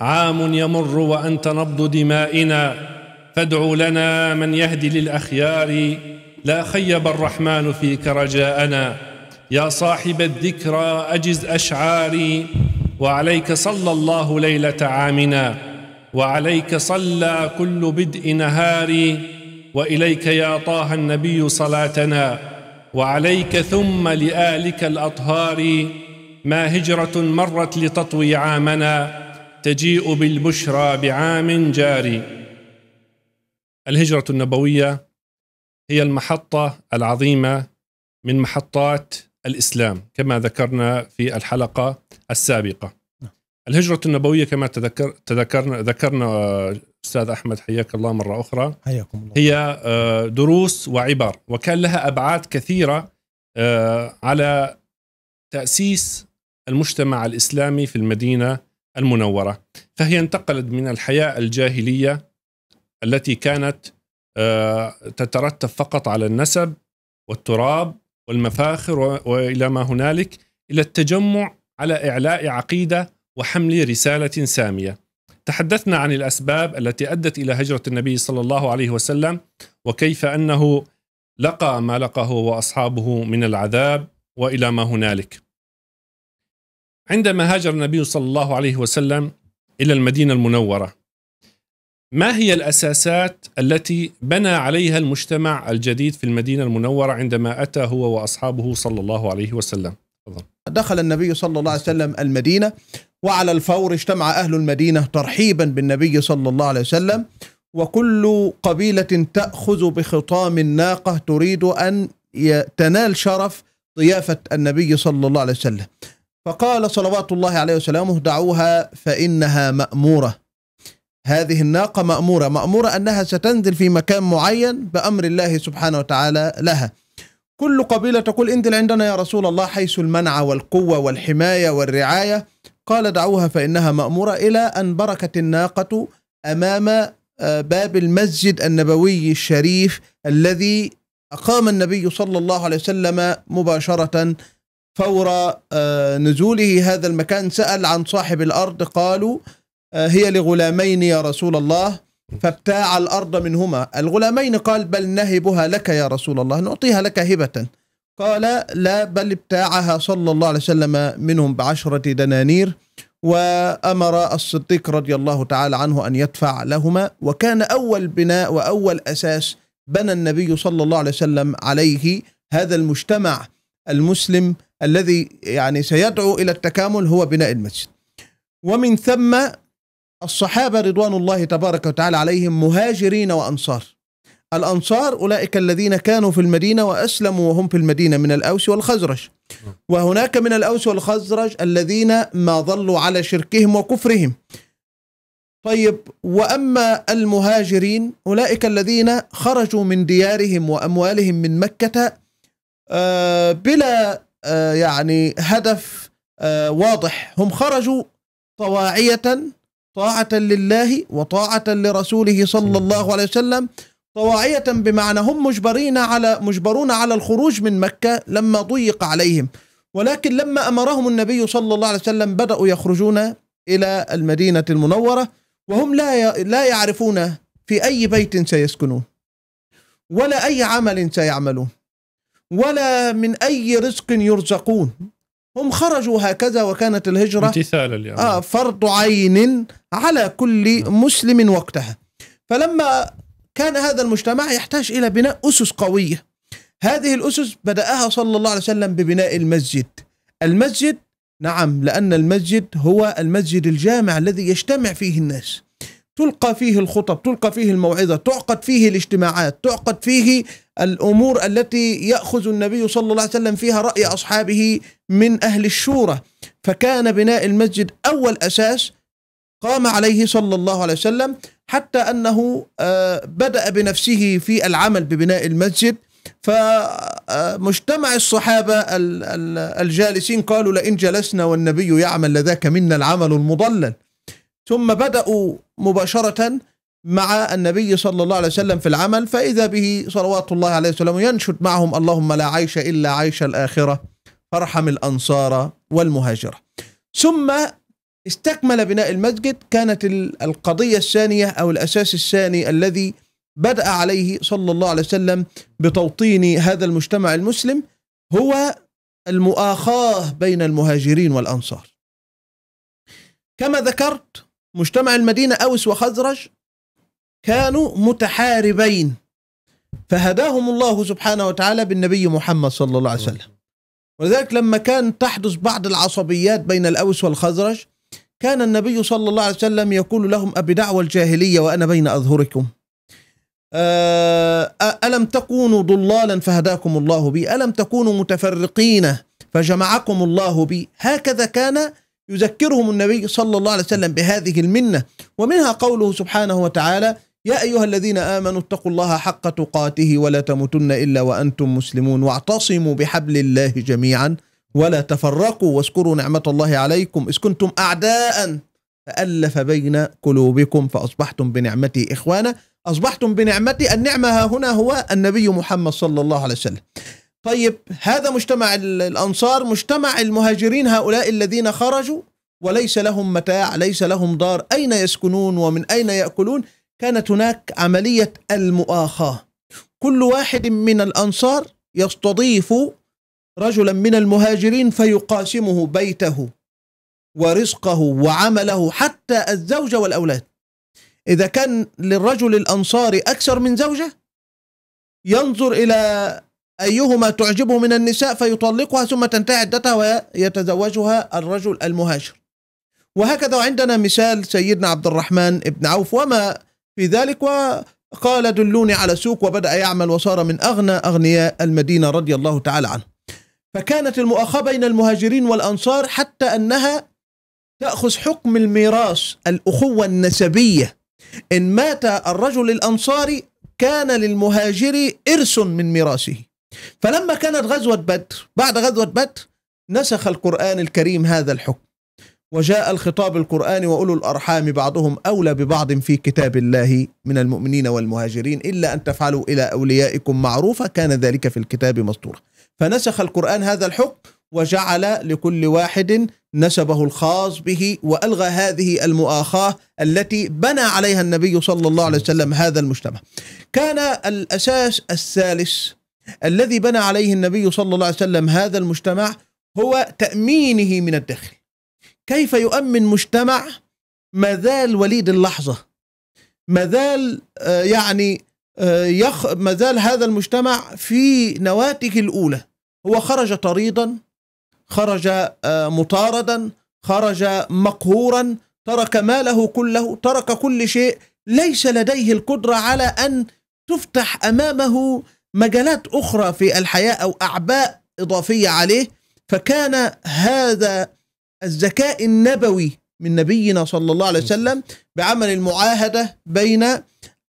عام يمر وأنت نبض دمائنا فادع لنا من يهدي للأخيار لا خيب الرحمن فيك رجاءنا يا صاحب الذكرى أجز أشعاري وعليك صلى الله ليلة عامنا وعليك صلى كل بدء نهاري وإليك يا طه النبي صلاتنا وعليك ثم لآلك الأطهار ما هجرة مرت لتطوي عامنا تجيء بالبشرى بعام جاري الهجرة النبوية هي المحطة العظيمة من محطات الإسلام كما ذكرنا في الحلقة السابقة نعم. الهجرة النبوية كما تذكر تذكرنا ذكرنا أستاذ أحمد حياك الله مرة أخرى حياكم الله هي آه، دروس وعبر وكان لها أبعاد كثيرة آه، على تأسيس المجتمع الإسلامي في المدينة المنورة فهي انتقلت من الحياة الجاهلية التي كانت آه، تترتب فقط على النسب والتراب والمفاخر والى ما هنالك الى التجمع على اعلاء عقيده وحمل رساله ساميه. تحدثنا عن الاسباب التي ادت الى هجره النبي صلى الله عليه وسلم وكيف انه لقى ما لقاه واصحابه من العذاب والى ما هنالك. عندما هاجر النبي صلى الله عليه وسلم الى المدينه المنوره ما هي الاساسات التي بنى عليها المجتمع الجديد في المدينه المنوره عندما اتى هو واصحابه صلى الله عليه وسلم دخل النبي صلى الله عليه وسلم المدينه وعلى الفور اجتمع اهل المدينه ترحيبا بالنبي صلى الله عليه وسلم وكل قبيله تاخذ بخطام الناقه تريد ان تنال شرف ضيافه النبي صلى الله عليه وسلم فقال صلوات الله عليه وسلامه دعوها فإنها مأمورة هذه الناقة مأمورة مأمورة أنها ستنزل في مكان معين بأمر الله سبحانه وتعالى لها كل قبيلة تقول انزل عندنا يا رسول الله حيث المنع والقوة والحماية والرعاية قال دعوها فإنها مأمورة إلى أن بركت الناقة أمام آه، باب المسجد النبوي الشريف الذي أقام النبي صلى الله عليه وسلم مباشرة فور آه، نزوله هذا المكان سأل عن صاحب الأرض قالوا آه، هي لغلامين يا رسول الله فابتاع الأرض منهما الغلامين قال بل نهبها لك يا رسول الله نعطيها لك هبة قال لا بل ابتاعها صلى الله عليه وسلم منهم بعشرة دنانير وأمر الصديق رضي الله تعالى عنه أن يدفع لهما وكان أول بناء وأول أساس بنى النبي صلى الله عليه وسلم عليه هذا المجتمع المسلم الذي يعني سيدعو إلى التكامل هو بناء المسجد ومن ثم الصحابة رضوان الله تبارك وتعالى عليهم مهاجرين وأنصار الأنصار أولئك الذين كانوا في المدينة وأسلموا وهم في المدينة من الأوس والخزرج وهناك من الأوس والخزرج الذين ما ظلوا على شركهم وكفرهم طيب وأما المهاجرين أولئك الذين خرجوا من ديارهم وأموالهم من مكة آه، بلا آه، يعني هدف آه، واضح هم خرجوا طواعية طاعة لله وطاعة لرسوله صلى الله عليه وسلم طواعية بمعنى هم مجبرين على مجبرون على الخروج من مكة لما ضيق عليهم ولكن لما أمرهم النبي صلى الله عليه وسلم بدأوا يخرجون إلى المدينة المنورة وهم لا لا يعرفون في أي بيت سيسكنون ولا أي عمل سيعملون ولا من أي رزق يرزقون هم خرجوا هكذا وكانت الهجرة امتثالا يعني. آه فرض عين على كل نعم. مسلم وقتها فلما كان هذا المجتمع يحتاج إلى بناء أسس قوية هذه الأسس بدأها صلى الله عليه وسلم ببناء المسجد المسجد نعم لأن المسجد هو المسجد الجامع الذي يجتمع فيه الناس تلقى فيه الخطب تلقى فيه الموعظة تعقد فيه الاجتماعات تعقد فيه الأمور التي يأخذ النبي صلى الله عليه وسلم فيها رأي أصحابه من أهل الشورى فكان بناء المسجد أول أساس قام عليه صلى الله عليه وسلم حتى أنه آه، بدأ بنفسه في العمل ببناء المسجد فمجتمع آه، الصحابة الجالسين قالوا لئن جلسنا والنبي يعمل لذاك منا العمل المضلل ثم بدأوا مباشرة مع النبي صلى الله عليه وسلم في العمل فإذا به صلوات الله عليه وسلم ينشد معهم اللهم لا عيش إلا عيش الآخرة فارحم الأنصار والمهاجرة ثم استكمل بناء المسجد كانت القضية الثانية أو الأساس الثاني الذي بدأ عليه صلى الله عليه وسلم بتوطين هذا المجتمع المسلم هو المؤاخاة بين المهاجرين والأنصار كما ذكرت مجتمع المدينة أوس وخزرج كانوا متحاربين فهداهم الله سبحانه وتعالى بالنبي محمد صلى الله عليه وسلم ولذلك لما كان تحدث بعض العصبيات بين الأوس والخزرج كان النبي صلى الله عليه وسلم يقول لهم أبي دعوة الجاهلية وأنا بين أظهركم آه، ألم تكونوا ضلالا فهداكم الله بي ألم تكونوا متفرقين فجمعكم الله بي هكذا كان يذكرهم النبي صلى الله عليه وسلم بهذه المنة ومنها قوله سبحانه وتعالى يا أيها الذين آمنوا اتقوا الله حق تقاته ولا تموتن إلا وأنتم مسلمون واعتصموا بحبل الله جميعا ولا تفرقوا واذكروا نعمة الله عليكم إذ كنتم أعداء فألف بين قلوبكم فأصبحتم بنعمتي إخوانا أصبحتم بنعمتي النعمة ها هنا هو النبي محمد صلى الله عليه وسلم طيب هذا مجتمع الأنصار مجتمع المهاجرين هؤلاء الذين خرجوا وليس لهم متاع ليس لهم دار أين يسكنون ومن أين يأكلون كانت هناك عملية المؤاخاة كل واحد من الأنصار يستضيف رجلا من المهاجرين فيقاسمه بيته ورزقه وعمله حتى الزوجة والأولاد إذا كان للرجل الأنصاري أكثر من زوجة ينظر إلى أيهما تعجبه من النساء فيطلقها ثم تنتهي عدتها ويتزوجها الرجل المهاجر وهكذا عندنا مثال سيدنا عبد الرحمن بن عوف وما في ذلك وقال دلوني على سوق وبدأ يعمل وصار من أغنى أغنياء المدينة رضي الله تعالى عنه فكانت المؤاخاة بين المهاجرين والأنصار حتى أنها تأخذ حكم الميراث الأخوة النسبية إن مات الرجل الأنصاري كان للمهاجر إرث من ميراثه فلما كانت غزوة بدر بعد غزوة بدر نسخ القرآن الكريم هذا الحكم وجاء الخطاب القرآني وأولو الأرحام بعضهم أولى ببعض في كتاب الله من المؤمنين والمهاجرين إلا أن تفعلوا إلى أوليائكم معروفة كان ذلك في الكتاب مسطورا فنسخ القرآن هذا الحكم وجعل لكل واحد نسبه الخاص به والغى هذه المؤاخاه التي بنى عليها النبي صلى الله عليه وسلم هذا المجتمع. كان الاساس الثالث الذي بنى عليه النبي صلى الله عليه وسلم هذا المجتمع هو تأمينه من الداخل كيف يؤمن مجتمع مازال وليد اللحظة مازال آه، يعني آه، يخ مازال هذا المجتمع في نواته الأولى هو خرج طريدا خرج آه، مطاردا خرج مقهورا ترك ماله كله ترك كل شيء ليس لديه القدرة على أن تفتح أمامه مجالات أخرى في الحياة أو أعباء إضافية عليه فكان هذا الذكاء النبوي من نبينا صلى الله عليه وسلم بعمل المعاهدة بين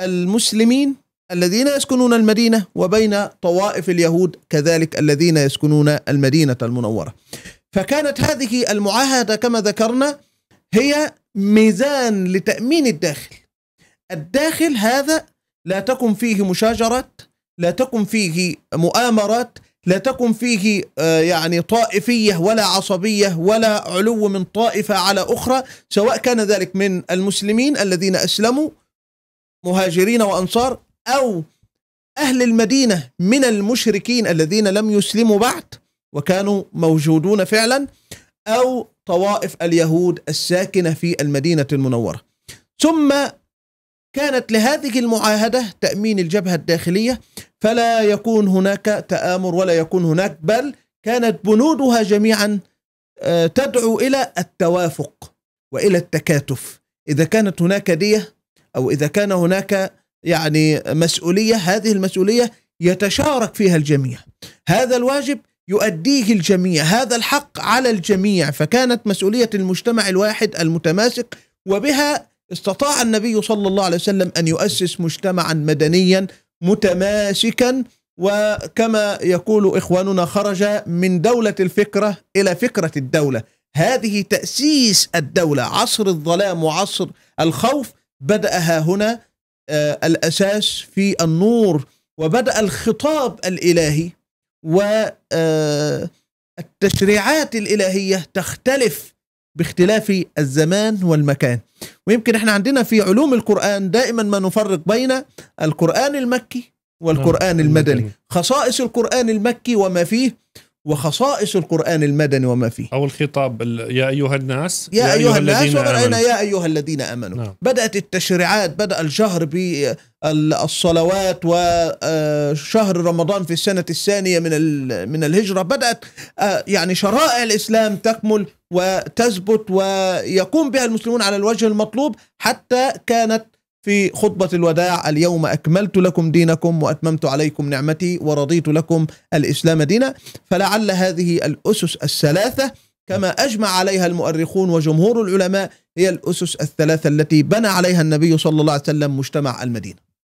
المسلمين الذين يسكنون المدينة وبين طوائف اليهود كذلك الذين يسكنون المدينة المنورة فكانت هذه المعاهدة كما ذكرنا هي ميزان لتأمين الداخل الداخل هذا لا تكن فيه مشاجرة لا تكن فيه مؤامرات لا تكن فيه آه، يعني طائفية ولا عصبية ولا علو من طائفة على أخرى سواء كان ذلك من المسلمين الذين أسلموا مهاجرين وأنصار أو أهل المدينة من المشركين الذين لم يسلموا بعد وكانوا موجودون فعلا أو طوائف اليهود الساكنة في المدينة المنورة ثم كانت لهذه المعاهدة تأمين الجبهة الداخلية فلا يكون هناك تآمر ولا يكون هناك بل كانت بنودها جميعا آه، تدعو إلى التوافق وإلى التكاتف إذا كانت هناك دية أو إذا كان هناك يعني مسؤولية هذه المسؤولية يتشارك فيها الجميع هذا الواجب يؤديه الجميع هذا الحق على الجميع فكانت مسؤولية المجتمع الواحد المتماسك وبها استطاع النبي صلى الله عليه وسلم أن يؤسس مجتمعا مدنيا متماسكا وكما يقول إخواننا خرج من دولة الفكرة إلى فكرة الدولة هذه تأسيس الدولة عصر الظلام وعصر الخوف بدأ ها هنا آه، الأساس في النور وبدأ الخطاب الإلهي والتشريعات آه، الإلهية تختلف باختلاف الزمان والمكان ويمكن احنا عندنا في علوم القرآن دائما ما نفرق بين القرآن المكي والقرآن نعم، المدني خصائص القرآن المكي وما فيه وخصائص القرآن المدني وما فيه أو الخطاب يا أيها الناس يا, يا أيها, أيها الناس وبدأنا يا أيها الذين آمنوا نعم. بدأت التشريعات بدأ الجهر بالصلوات وشهر آه، رمضان في السنة الثانية من من الهجرة بدأت آه، يعني شرائع الإسلام تكمل وتثبت ويقوم بها المسلمون على الوجه المطلوب حتى كانت في خطبة الوداع اليوم أكملت لكم دينكم وأتممت عليكم نعمتي ورضيت لكم الإسلام دينا فلعل هذه الأسس الثلاثة كما أجمع عليها المؤرخون وجمهور العلماء هي الأسس الثلاثة التي بنى عليها النبي صلى الله عليه وسلم مجتمع المدينة